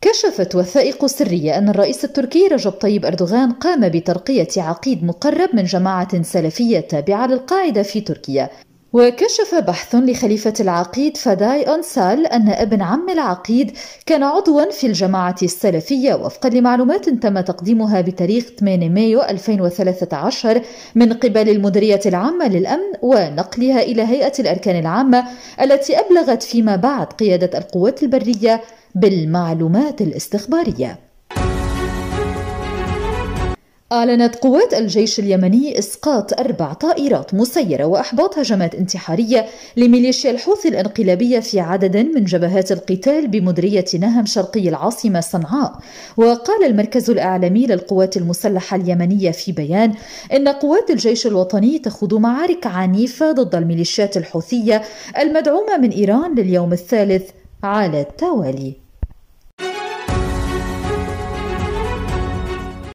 كشفت وثائق سرية أن الرئيس التركي رجب طيب أردوغان قام بترقية عقيد مقرب من جماعة سلفية تابعة للقاعدة في تركيا وكشف بحث لخليفة العقيد فداي أنسال أن ابن عم العقيد كان عضوا في الجماعة السلفية وفقا لمعلومات تم تقديمها بتاريخ 8 مايو 2013 من قبل المديرية العامة للأمن ونقلها إلى هيئة الأركان العامة التي أبلغت فيما بعد قيادة القوات البرية بالمعلومات الاستخبارية أعلنت قوات الجيش اليمني إسقاط أربع طائرات مسيرة وإحباط هجمات انتحارية لميليشيا الحوثي الانقلابية في عدد من جبهات القتال بمدرية نهم شرقي العاصمة صنعاء وقال المركز الإعلامي للقوات المسلحة اليمنية في بيان إن قوات الجيش الوطني تخوض معارك عنيفة ضد الميليشيات الحوثية المدعومة من إيران لليوم الثالث على التوالي